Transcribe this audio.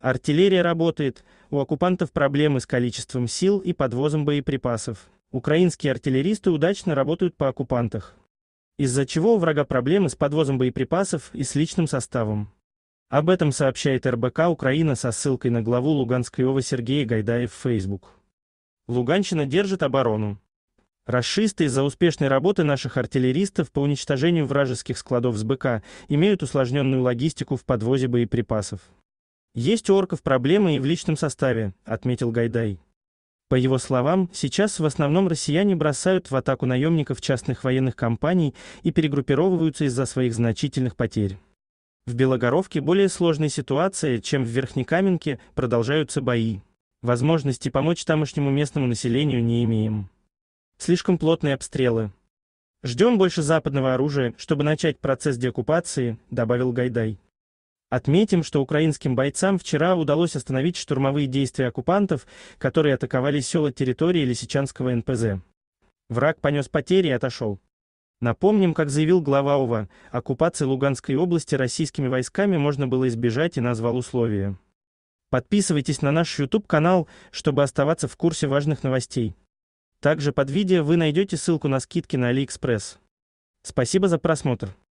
Артиллерия работает, у оккупантов проблемы с количеством сил и подвозом боеприпасов. Украинские артиллеристы удачно работают по оккупантах. Из-за чего у врага проблемы с подвозом боеприпасов и с личным составом. Об этом сообщает РБК Украина со ссылкой на главу Луганской ОВА Сергея Гайдаев в Facebook. Луганщина держит оборону. Расшисты из-за успешной работы наших артиллеристов по уничтожению вражеских складов с БК имеют усложненную логистику в подвозе боеприпасов. Есть у орков проблемы и в личном составе, отметил Гайдай. По его словам, сейчас в основном россияне бросают в атаку наемников частных военных компаний и перегруппировываются из-за своих значительных потерь. В Белогоровке более сложная ситуация, чем в Верхнекаменке, продолжаются бои. Возможности помочь тамошнему местному населению не имеем. Слишком плотные обстрелы. Ждем больше западного оружия, чтобы начать процесс деоккупации, добавил Гайдай. Отметим, что украинским бойцам вчера удалось остановить штурмовые действия оккупантов, которые атаковали села территории Лисичанского НПЗ. Враг понес потери и отошел. Напомним, как заявил глава ОВА, оккупации Луганской области российскими войсками можно было избежать и назвал условия. Подписывайтесь на наш YouTube-канал, чтобы оставаться в курсе важных новостей. Также под видео вы найдете ссылку на скидки на AliExpress. Спасибо за просмотр.